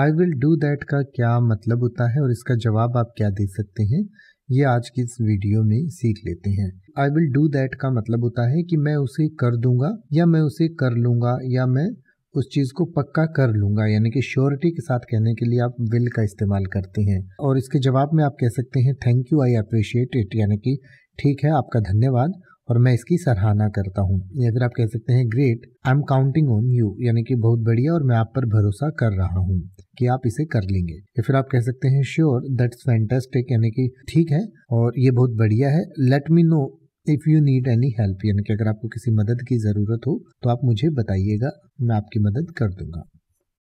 I will do that का क्या मतलब होता है और इसका जवाब आप क्या दे सकते हैं ये आज की इस वीडियो में सीख लेते हैं आई विल डू दैट का मतलब होता है कि मैं उसे कर दूंगा या मैं उसे कर लूंगा या मैं उस चीज़ को पक्का कर लूंगा यानी कि श्योरिटी के साथ कहने के लिए आप विल का इस्तेमाल करते हैं और इसके जवाब में आप कह सकते हैं thank you I appreciate it यानी कि ठीक है आपका धन्यवाद और मैं इसकी सराहना करता हूँ या फिर आप कह सकते हैं great I am counting on you यानी कि बहुत बढ़िया और मैं आप पर भरोसा कर रहा हूँ कि आप इसे कर लेंगे या फिर आप कह सकते हैं श्योर दैट्स फैंटेस्टिक यानी कि ठीक है और ये बहुत बढ़िया है let me know if you need any help यानी कि अगर आपको किसी मदद की ज़रूरत हो तो आप मुझे बताइएगा मैं आपकी मदद कर दूंगा